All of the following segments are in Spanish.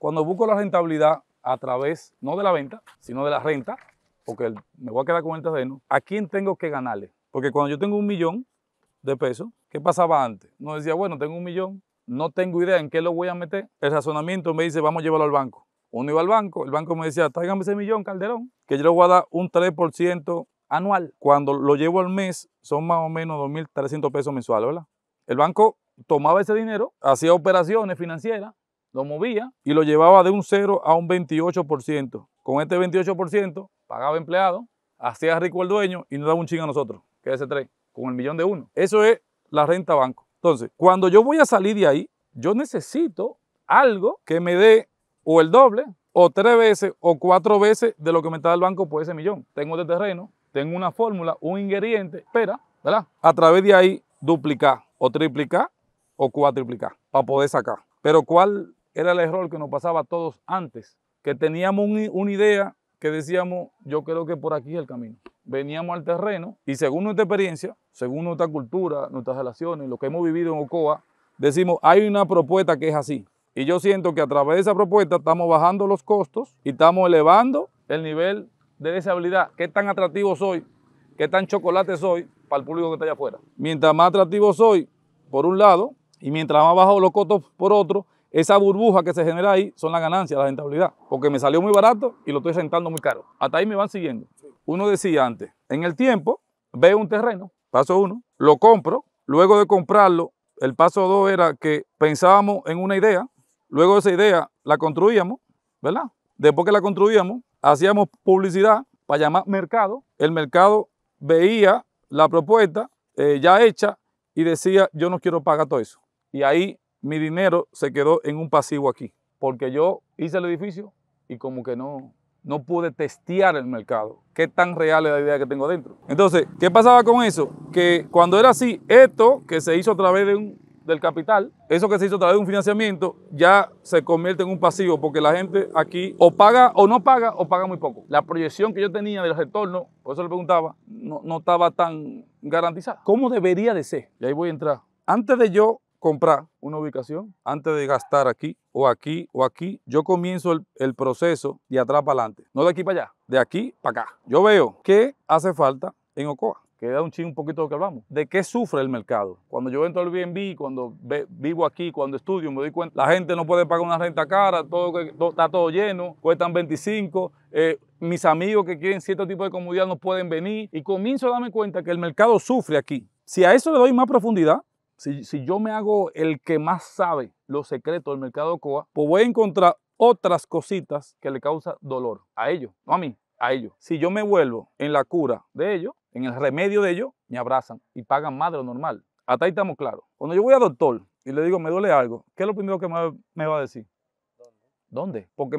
Cuando busco la rentabilidad a través, no de la venta, sino de la renta, porque me voy a quedar con el terreno, ¿a quién tengo que ganarle? Porque cuando yo tengo un millón de pesos, ¿qué pasaba antes? No decía, bueno, tengo un millón, no tengo idea en qué lo voy a meter. El razonamiento me dice, vamos a llevarlo al banco. Uno iba al banco, el banco me decía, tráigame ese millón, Calderón, que yo le voy a dar un 3% anual. Cuando lo llevo al mes, son más o menos 2.300 pesos mensuales, ¿verdad? El banco tomaba ese dinero, hacía operaciones financieras lo movía y lo llevaba de un 0 a un 28%. Con este 28% pagaba empleado, hacía rico el dueño y nos daba un ching a nosotros, que es ese 3, con el millón de uno. Eso es la renta banco. Entonces, cuando yo voy a salir de ahí, yo necesito algo que me dé o el doble, o tres veces, o cuatro veces de lo que me está el banco por ese millón. Tengo de este terreno, tengo una fórmula, un ingrediente, espera, ¿verdad? A través de ahí duplicar, o triplicar, o cuatriplicar, para poder sacar. Pero ¿cuál era el error que nos pasaba a todos antes, que teníamos una idea que decíamos, yo creo que por aquí es el camino. Veníamos al terreno y según nuestra experiencia, según nuestra cultura, nuestras relaciones, lo que hemos vivido en Ocoa, decimos, hay una propuesta que es así. Y yo siento que a través de esa propuesta estamos bajando los costos y estamos elevando el nivel de deshabilidad. ¿Qué tan atractivo soy? ¿Qué tan chocolate soy para el público que está allá afuera? Mientras más atractivo soy, por un lado, y mientras más bajo los costos, por otro, esa burbuja que se genera ahí son las ganancias, la rentabilidad, porque me salió muy barato y lo estoy rentando muy caro. Hasta ahí me van siguiendo. Uno decía antes, en el tiempo veo un terreno, paso uno, lo compro, luego de comprarlo, el paso dos era que pensábamos en una idea, luego de esa idea la construíamos, ¿verdad? Después que la construíamos, hacíamos publicidad para llamar mercado. El mercado veía la propuesta eh, ya hecha y decía, yo no quiero pagar todo eso. Y ahí mi dinero se quedó en un pasivo aquí, porque yo hice el edificio y como que no, no pude testear el mercado, qué tan real es la idea que tengo dentro. Entonces, ¿qué pasaba con eso? Que cuando era así, esto que se hizo a través del capital, eso que se hizo a través de un financiamiento, ya se convierte en un pasivo porque la gente aquí o paga o no paga o paga muy poco. La proyección que yo tenía los retorno, por eso le preguntaba, no, no estaba tan garantizada. ¿Cómo debería de ser? Y ahí voy a entrar. Antes de yo comprar una ubicación antes de gastar aquí o aquí o aquí. Yo comienzo el, proceso de atrás para adelante, no de aquí para allá, de aquí para acá. Yo veo qué hace falta en Ocoa. Queda un ching un poquito de lo que hablamos. ¿De qué sufre el mercado? Cuando yo entro al Airbnb, cuando vivo aquí, cuando estudio, me doy cuenta, la gente no puede pagar una renta cara, todo, está todo lleno, cuestan 25, eh, mis amigos que quieren cierto tipo de comodidad no pueden venir y comienzo a darme cuenta que el mercado sufre aquí. Si a eso le doy más profundidad, si, yo me hago el que más sabe los secretos del mercado COA, pues voy a encontrar otras cositas que le causan dolor a ellos, no a mí, a ellos. Si yo me vuelvo en la cura de ellos, en el remedio de ellos, me abrazan y pagan más de lo normal. Hasta ahí estamos claros. Cuando yo voy al doctor y le digo, me duele algo, ¿qué es lo primero que me va a decir? ¿Dónde? Porque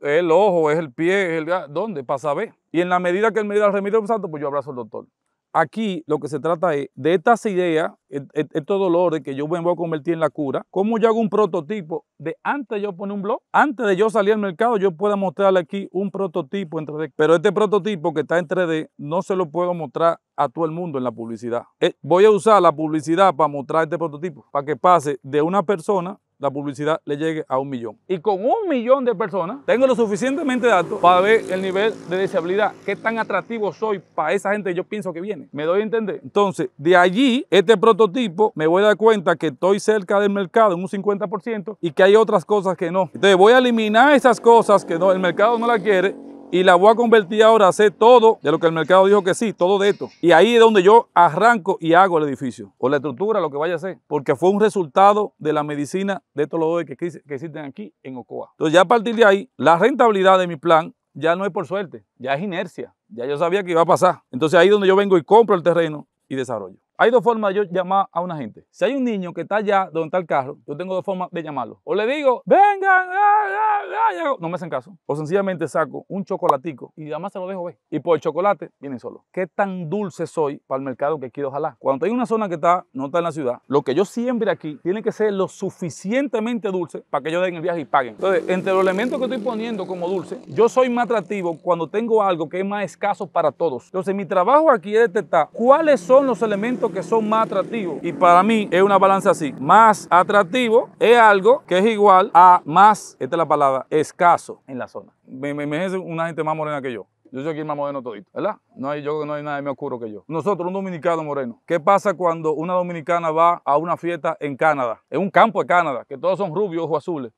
es el ojo, es el pie, es el... Ah, ¿Dónde? Para saber. Y en la medida que él me da el remedio santo, pues yo abrazo al doctor aquí lo que se trata es de estas ideas, e-, e-, estos dolores que yo me voy a convertir en la cura, cómo yo hago un prototipo de antes de yo poner un blog, antes de yo salir al mercado, yo pueda mostrarle aquí un prototipo en 3D. Pero este prototipo que está en 3D no se lo puedo mostrar a todo el mundo en la publicidad. Eh, voy a usar la publicidad para mostrar este prototipo, para que pase de una persona la publicidad le llegue a un millón. Y con un millón de personas, tengo lo suficientemente datos para ver el nivel de deseabilidad, qué tan atractivo soy para esa gente que yo pienso que viene. ¿Me doy a entender? Entonces, de allí, este prototipo, me voy a dar cuenta que estoy cerca del mercado en un 50% y que hay otras cosas que no. Entonces, voy a eliminar esas cosas que no, el mercado no la quiere y la voy a convertir ahora a hacer todo de lo que el mercado dijo que sí, todo de esto. Y ahí es donde yo arranco y hago el edificio o la estructura, lo que vaya a ser. porque fue un resultado de la medicina de estos lodos que, que existen aquí en Ocoa. Entonces ya a partir de ahí, la rentabilidad de mi plan ya no es por suerte, ya es inercia, ya yo sabía que iba a pasar. Entonces ahí es donde yo vengo y compro el terreno y desarrollo. Hay dos formas de yo llamar a una gente. Si hay un niño que está allá donde está el carro, yo tengo dos formas de llamarlo. O le digo, vengan, ah, ah, ah", no me hacen caso. O sencillamente saco un chocolatico y además se lo dejo ver. Y por el chocolate vienen solo. ¿Qué tan dulce soy para el mercado que quiero jalar? Cuando hay una zona que está, no está en la ciudad, lo que yo siembre aquí tiene que ser lo suficientemente dulce para que yo den el viaje y paguen. Entonces, entre los elementos que estoy poniendo como dulce, yo soy más atractivo cuando tengo algo que es más escaso para todos. Entonces, mi trabajo aquí es detectar cuáles son los elementos que son más atractivos. Y para mí es una balanza así. Más atractivo es algo que es igual a más, esta es la palabra, escaso en la zona. Me, me, una gente más morena que yo. Yo soy aquí más moreno todito, ¿verdad? No hay, yo, no hay nadie más oscuro que yo. Nosotros, un dominicano moreno. ¿Qué pasa cuando una dominicana va a una fiesta en Canadá? En un campo de Canadá, que todos son rubios, o azules.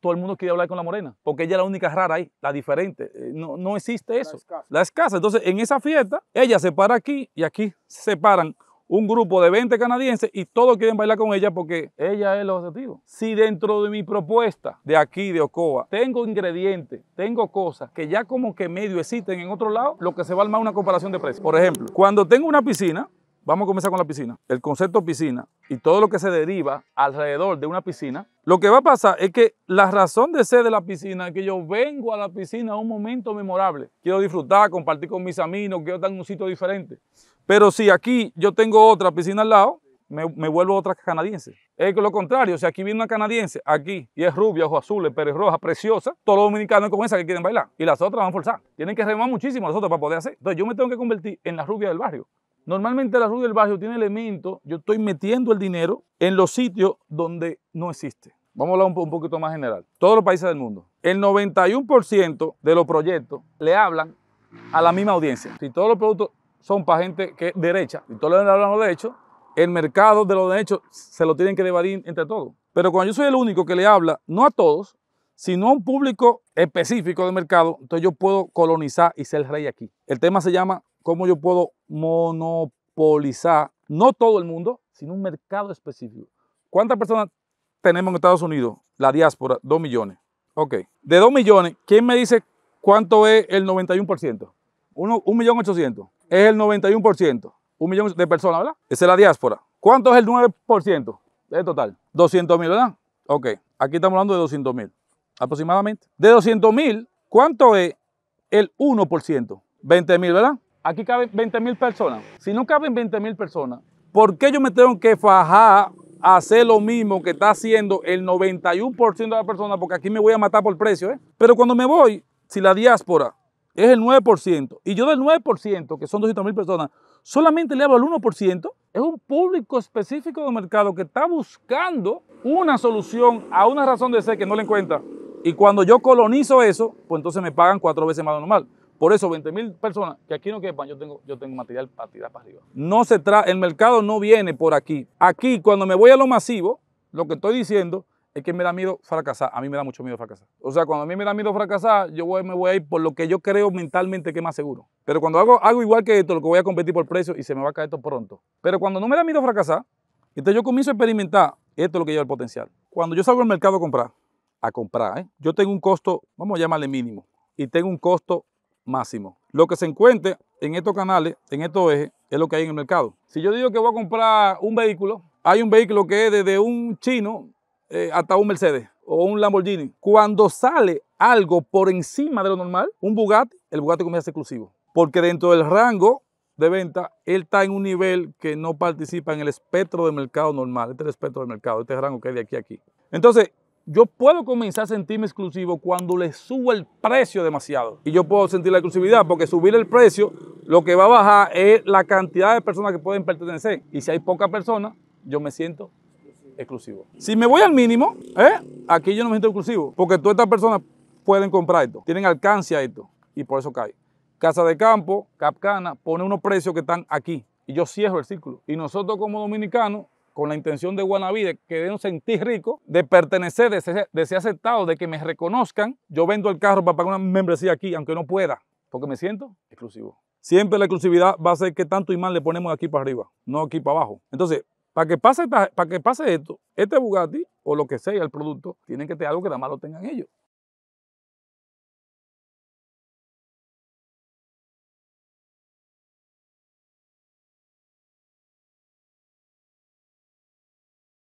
Todo el mundo quiere hablar con la morena, porque ella es la única rara ahí, la diferente. Eh, no, existe eso. La escasa. la escasa. Entonces, en esa fiesta, ella se para aquí y aquí se paran un grupo de 20 canadienses y todos quieren bailar con ella porque ella es el objetivo. Si dentro de mi propuesta de aquí, de Ocoa, tengo ingredientes, tengo cosas que ya como que medio existen en otro lado, lo que se va a armar una comparación de precios. Por ejemplo, cuando tengo una piscina, vamos a comenzar con la piscina, el concepto piscina y todo lo que se deriva alrededor de una piscina, lo que va a pasar es que la razón de ser de la piscina es que yo vengo a la piscina a un momento memorable. Quiero disfrutar, compartir con mis amigos, quiero estar en un sitio diferente. Pero si aquí yo tengo otra piscina al lado, me, vuelvo otra canadiense. Es lo contrario, si aquí viene una canadiense, aquí, y es rubia, o ojo azules, roja, preciosa, todos los dominicanos con esa que quieren bailar. Y las otras van a forzar. Tienen que remar muchísimo las otras para poder hacer. Entonces yo me tengo que convertir en la rubia del barrio. Normalmente la rubia del barrio tiene elementos, yo estoy metiendo el dinero en los sitios donde no existe. Vamos a hablar un poquito más general. Todos los países del mundo. El 91% de los proyectos le hablan a la misma audiencia. Si todos los productos son para gente que es derecha. Y todos le de los derechos, el mercado de los derechos se lo tienen que debatir entre todos. Pero cuando yo soy el único que le habla, no a todos, sino a un público específico de mercado, entonces yo puedo colonizar y ser rey aquí. El tema se llama cómo yo puedo monopolizar, no todo el mundo, sino un mercado específico. ¿Cuántas personas tenemos en Estados Unidos? La diáspora, 2 millones. Ok. De 2 millones, ¿quién me dice cuánto es el 91%? ochocientos? es el 91%, un millón de personas, ¿verdad? Esa es la diáspora. ¿Cuánto es el 9% del total? 200 mil, ¿verdad? Ok, aquí estamos hablando de 200 mil, aproximadamente. De 200 mil, ¿cuánto es el 1%? 20 mil, ¿verdad? Aquí caben 20 mil personas. Si no caben 20 mil personas, ¿por qué yo me tengo que fajar a hacer lo mismo que está haciendo el 91% de la persona? Porque aquí me voy a matar por precio, ¿eh? Pero cuando me voy, si la diáspora es el 9%. Y yo del 9%, que son 200 mil personas, solamente le hablo al 1%. Es un público específico de mercado que está buscando una solución a una razón de ser que no le encuentra. Y cuando yo colonizo eso, pues entonces me pagan cuatro veces más de lo normal. Por eso 20 mil personas que aquí no quepan, yo tengo, yo tengo material para tirar para arriba. No se el mercado no viene por aquí. Aquí, cuando me voy a lo masivo, lo que estoy diciendo es que me da miedo fracasar. A mí me da mucho miedo fracasar. O sea, cuando a mí me da miedo fracasar, yo me voy a ir por lo que yo creo mentalmente que es más seguro. Pero cuando hago algo igual que esto, lo que voy a competir por precio y se me va a caer esto pronto. Pero cuando no me da miedo fracasar, entonces yo comienzo a experimentar esto es lo que lleva el potencial. Cuando yo salgo al mercado a comprar, a comprar, ¿eh? yo tengo un costo, vamos a llamarle mínimo, y tengo un costo máximo. Lo que se encuentre en estos canales, en estos ejes, es lo que hay en el mercado. Si yo digo que voy a comprar un vehículo, hay un vehículo que es desde un chino eh, hasta un Mercedes o un Lamborghini. Cuando sale algo por encima de lo normal, un Bugatti, el Bugatti comienza a ser exclusivo. Porque dentro del rango de venta, él está en un nivel que no participa en el espectro de mercado normal. Este es el espectro del mercado, este rango que hay de aquí a aquí. Entonces, yo puedo comenzar a sentirme exclusivo cuando le subo el precio demasiado. Y yo puedo sentir la exclusividad porque subir el precio lo que va a bajar es la cantidad de personas que pueden pertenecer. Y si hay poca personas, yo me siento exclusivo. Si me voy al mínimo, ¿eh? aquí yo no me siento exclusivo, porque todas estas personas pueden comprar esto, tienen alcance a esto y por eso cae. Casa de Campo, Capcana, pone unos precios que están aquí y yo cierro el círculo. Y nosotros como dominicanos, con la intención de Guanaví, que de un sentir rico, de pertenecer, de ser, aceptado, de que me reconozcan, yo vendo el carro para pagar una membresía aquí, aunque no pueda, porque me siento exclusivo. Siempre la exclusividad va a ser que tanto y imán le ponemos aquí para arriba, no aquí para abajo. Entonces, para que pase, para que pase esto, este Bugatti o lo que sea el producto, tienen que tener algo que nada más lo tengan ellos.